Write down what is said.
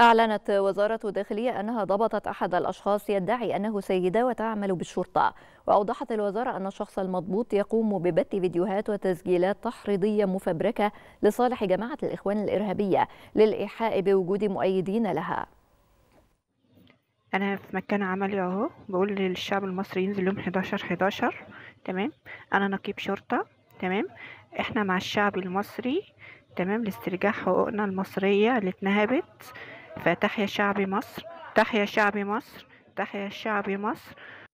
أعلنت وزارة الداخلية أنها ضبطت أحد الأشخاص يدعي أنه سيدة وتعمل بالشرطة وأوضحت الوزارة أن الشخص المضبوط يقوم ببث فيديوهات وتسجيلات تحريضية مفبركة لصالح جماعة الإخوان الإرهابية للإيحاء بوجود مؤيدين لها أنا في مكان عملي أهو بقول للشعب المصري ينزل يوم 11 11 تمام أنا نقيب شرطة تمام احنا مع الشعب المصري تمام لاسترجاع حقوقنا المصرية اللي اتنهبت فتحيا شعب مصر تحيا شعب مصر تحيا شعب مصر